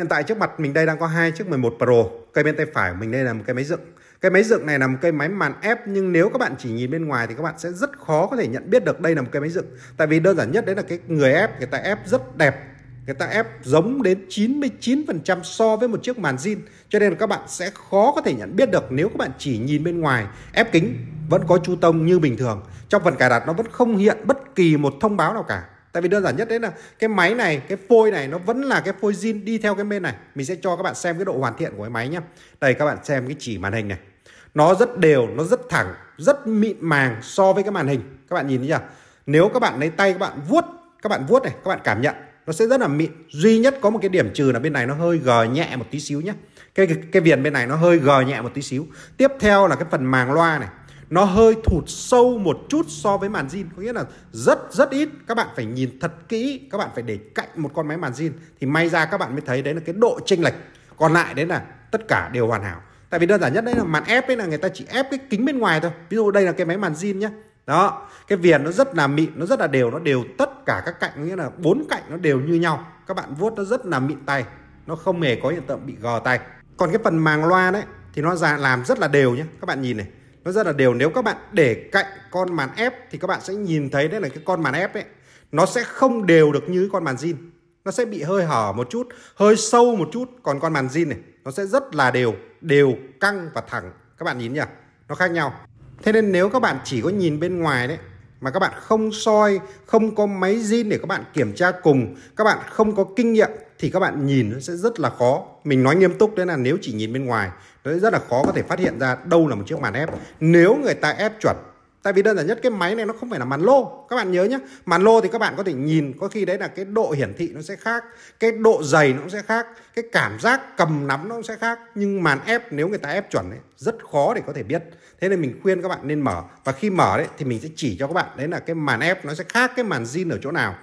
Hiện tại trước mặt mình đây đang có hai chiếc 11 Pro. Cây bên tay phải của mình đây là một cây máy dựng. Cây máy dựng này là một cây máy màn ép nhưng nếu các bạn chỉ nhìn bên ngoài thì các bạn sẽ rất khó có thể nhận biết được đây là một cây máy dựng. Tại vì đơn giản nhất đấy là cái người ép người ta ép rất đẹp. Người ta ép giống đến 99% so với một chiếc màn zin cho nên là các bạn sẽ khó có thể nhận biết được nếu các bạn chỉ nhìn bên ngoài ép kính vẫn có chu tông như bình thường. Trong phần cài đặt nó vẫn không hiện bất kỳ một thông báo nào cả. Tại vì đơn giản nhất đấy là cái máy này, cái phôi này nó vẫn là cái phôi zin đi theo cái bên này. Mình sẽ cho các bạn xem cái độ hoàn thiện của cái máy nhé. Đây các bạn xem cái chỉ màn hình này. Nó rất đều, nó rất thẳng, rất mịn màng so với cái màn hình. Các bạn nhìn thấy chưa? Nếu các bạn lấy tay các bạn vuốt, các bạn vuốt này, các bạn cảm nhận nó sẽ rất là mịn. Duy nhất có một cái điểm trừ là bên này nó hơi gờ nhẹ một tí xíu nhé. Cái, cái cái viền bên này nó hơi gờ nhẹ một tí xíu. Tiếp theo là cái phần màng loa này nó hơi thụt sâu một chút so với màn zin có nghĩa là rất rất ít các bạn phải nhìn thật kỹ các bạn phải để cạnh một con máy màn zin thì may ra các bạn mới thấy đấy là cái độ chênh lệch còn lại đấy là tất cả đều hoàn hảo tại vì đơn giản nhất đấy là màn ép ấy là người ta chỉ ép cái kính bên ngoài thôi ví dụ đây là cái máy màn zin nhé đó cái viền nó rất là mịn nó rất là đều nó đều tất cả các cạnh nghĩa là bốn cạnh nó đều như nhau các bạn vuốt nó rất là mịn tay nó không hề có hiện tượng bị gò tay còn cái phần màng loa đấy thì nó ra làm rất là đều nhé các bạn nhìn này nó rất là đều nếu các bạn để cạnh con màn ép thì các bạn sẽ nhìn thấy đấy là cái con màn ép ấy nó sẽ không đều được như con màn zin nó sẽ bị hơi hở một chút hơi sâu một chút còn con màn zin này nó sẽ rất là đều đều căng và thẳng các bạn nhìn nhỉ nó khác nhau thế nên nếu các bạn chỉ có nhìn bên ngoài đấy mà các bạn không soi không có máy zin để các bạn kiểm tra cùng các bạn không có kinh nghiệm thì các bạn nhìn nó sẽ rất là khó mình nói nghiêm túc đấy là nếu chỉ nhìn bên ngoài nó rất là khó có thể phát hiện ra đâu là một chiếc màn ép nếu người ta ép chuẩn tại vì đơn giản nhất cái máy này nó không phải là màn lô các bạn nhớ nhé màn lô thì các bạn có thể nhìn có khi đấy là cái độ hiển thị nó sẽ khác cái độ dày nó cũng sẽ khác cái cảm giác cầm nắm nó cũng sẽ khác nhưng màn ép nếu người ta ép chuẩn ấy, rất khó để có thể biết thế nên mình khuyên các bạn nên mở và khi mở đấy thì mình sẽ chỉ cho các bạn đấy là cái màn ép nó sẽ khác cái màn zin ở chỗ nào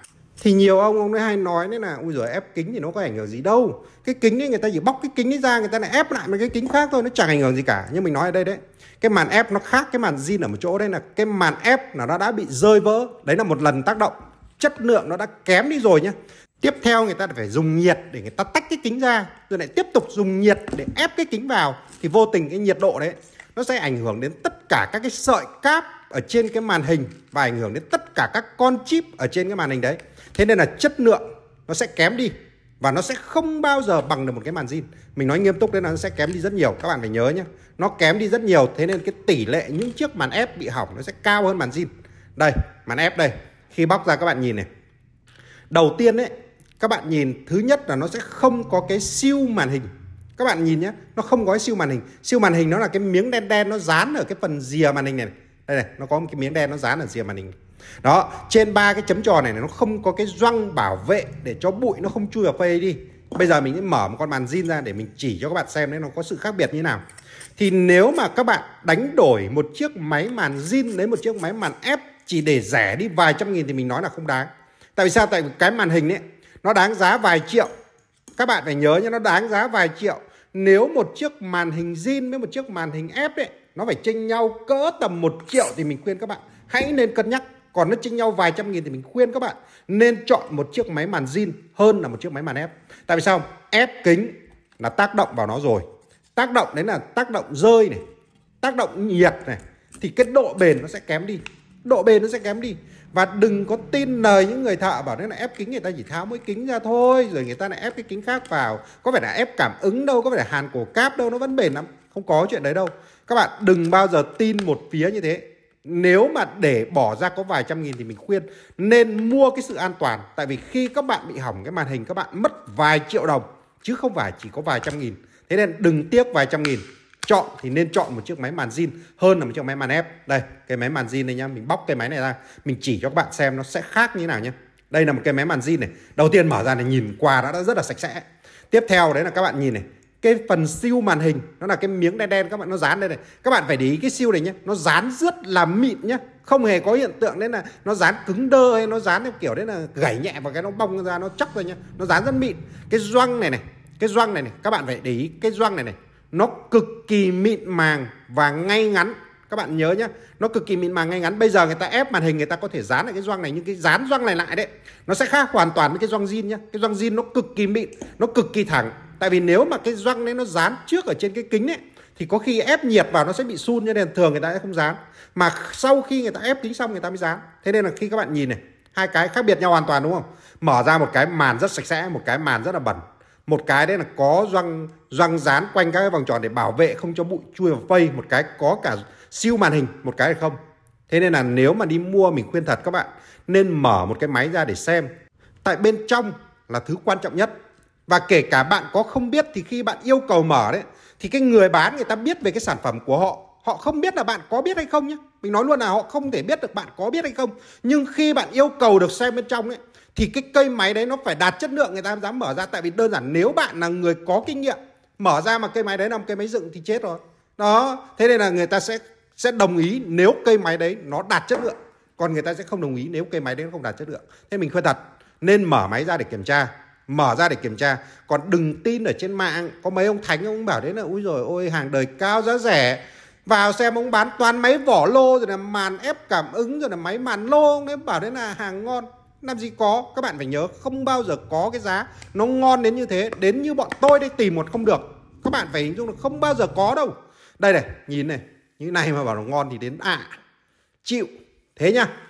thì nhiều ông ông ấy hay nói đấy là ui rồi ép kính thì nó có ảnh hưởng gì đâu cái kính ấy người ta chỉ bóc cái kính ấy ra người ta lại ép lại mấy cái kính khác thôi nó chẳng ảnh hưởng gì cả nhưng mình nói ở đây đấy cái màn ép nó khác cái màn zin ở một chỗ đây là cái màn ép là nó đã bị rơi vỡ đấy là một lần tác động chất lượng nó đã kém đi rồi nhá tiếp theo người ta phải dùng nhiệt để người ta tách cái kính ra rồi lại tiếp tục dùng nhiệt để ép cái kính vào thì vô tình cái nhiệt độ đấy nó sẽ ảnh hưởng đến tất cả các cái sợi cáp ở trên cái màn hình và ảnh hưởng đến tất cả các con chip ở trên cái màn hình đấy. Thế nên là chất lượng nó sẽ kém đi và nó sẽ không bao giờ bằng được một cái màn zin. Mình nói nghiêm túc đấy là nó sẽ kém đi rất nhiều, các bạn phải nhớ nhé. Nó kém đi rất nhiều, thế nên cái tỷ lệ những chiếc màn ép bị hỏng nó sẽ cao hơn màn zin. Đây, màn ép đây. Khi bóc ra các bạn nhìn này. Đầu tiên đấy, các bạn nhìn thứ nhất là nó sẽ không có cái siêu màn hình các bạn nhìn nhé nó không có siêu màn hình siêu màn hình nó là cái miếng đen đen nó dán ở cái phần rìa màn hình này, này đây này nó có một cái miếng đen nó dán ở rìa màn hình đó trên ba cái chấm tròn này, này nó không có cái răng bảo vệ để cho bụi nó không chui vào quay đi bây giờ mình sẽ mở một con màn zin ra để mình chỉ cho các bạn xem đấy nó có sự khác biệt như nào thì nếu mà các bạn đánh đổi một chiếc máy màn zin đến một chiếc máy màn ép chỉ để rẻ đi vài trăm nghìn thì mình nói là không đáng tại vì sao tại vì cái màn hình ấy nó đáng giá vài triệu các bạn phải nhớ nhé nó đáng giá vài triệu nếu một chiếc màn hình zin với một chiếc màn hình ép ấy nó phải chênh nhau cỡ tầm 1 triệu thì mình khuyên các bạn hãy nên cân nhắc còn nó chênh nhau vài trăm nghìn thì mình khuyên các bạn nên chọn một chiếc máy màn zin hơn là một chiếc máy màn ép tại vì sao ép kính là tác động vào nó rồi tác động đấy là tác động rơi này tác động nhiệt này thì cái độ bền nó sẽ kém đi độ bền nó sẽ kém đi và đừng có tin lời những người thợ bảo đấy là ép kính người ta chỉ tháo mỗi kính ra thôi rồi người ta lại ép cái kính khác vào có phải là ép cảm ứng đâu có phải là hàn cổ cáp đâu nó vẫn bền lắm không có chuyện đấy đâu các bạn đừng bao giờ tin một phía như thế nếu mà để bỏ ra có vài trăm nghìn thì mình khuyên nên mua cái sự an toàn tại vì khi các bạn bị hỏng cái màn hình các bạn mất vài triệu đồng chứ không phải chỉ có vài trăm nghìn thế nên đừng tiếc vài trăm nghìn chọn thì nên chọn một chiếc máy màn zin hơn là một chiếc máy màn ép đây cái máy màn zin này nhá mình bóc cái máy này ra mình chỉ cho các bạn xem nó sẽ khác như thế nào nhé đây là một cái máy màn zin này đầu tiên mở ra này nhìn qua đã, đã rất là sạch sẽ tiếp theo đấy là các bạn nhìn này cái phần siêu màn hình nó là cái miếng đen đen các bạn nó dán đây này các bạn phải để ý cái siêu này nhé nó dán rất là mịn nhé không hề có hiện tượng đấy là nó dán cứng đơ hay nó dán theo kiểu đấy là gãy nhẹ và cái nó bong ra nó chắc ra nhé nó dán rất mịn cái doăng này này cái doăng này này các bạn phải để ý cái doăng này này nó cực kỳ mịn màng và ngay ngắn các bạn nhớ nhé nó cực kỳ mịn màng ngay ngắn bây giờ người ta ép màn hình người ta có thể dán lại cái doang này nhưng cái dán doang này lại đấy nó sẽ khác hoàn toàn với cái doang zin nhá cái doang zin nó cực kỳ mịn nó cực kỳ thẳng tại vì nếu mà cái răng đấy nó dán trước ở trên cái kính ấy thì có khi ép nhiệt vào nó sẽ bị sun cho nên thường người ta sẽ không dán mà sau khi người ta ép kính xong người ta mới dán thế nên là khi các bạn nhìn này hai cái khác biệt nhau hoàn toàn đúng không mở ra một cái màn rất sạch sẽ một cái màn rất là bẩn một cái đấy là có răng răng dán quanh các cái vòng tròn để bảo vệ không cho bụi chui vào phây một cái có cả siêu màn hình một cái là không thế nên là nếu mà đi mua mình khuyên thật các bạn nên mở một cái máy ra để xem tại bên trong là thứ quan trọng nhất và kể cả bạn có không biết thì khi bạn yêu cầu mở đấy thì cái người bán người ta biết về cái sản phẩm của họ họ không biết là bạn có biết hay không nhé mình nói luôn là họ không thể biết được bạn có biết hay không nhưng khi bạn yêu cầu được xem bên trong ấy thì cái cây máy đấy nó phải đạt chất lượng người ta dám mở ra tại vì đơn giản nếu bạn là người có kinh nghiệm mở ra mà cây máy đấy là một cây máy dựng thì chết rồi đó thế nên là người ta sẽ sẽ đồng ý nếu cây máy đấy nó đạt chất lượng còn người ta sẽ không đồng ý nếu cây máy đấy nó không đạt chất lượng thế mình khuyên thật nên mở máy ra để kiểm tra mở ra để kiểm tra còn đừng tin ở trên mạng có mấy ông thánh ông bảo đấy là ui rồi ôi hàng đời cao giá rẻ vào xem ông bán toàn máy vỏ lô rồi là màn ép cảm ứng rồi là máy màn lô ông ấy bảo đấy là hàng ngon làm gì có các bạn phải nhớ không bao giờ có cái giá nó ngon đến như thế đến như bọn tôi đi tìm một không được các bạn phải hình dung là không bao giờ có đâu đây này nhìn này như này mà bảo nó ngon thì đến ạ à, chịu thế nhá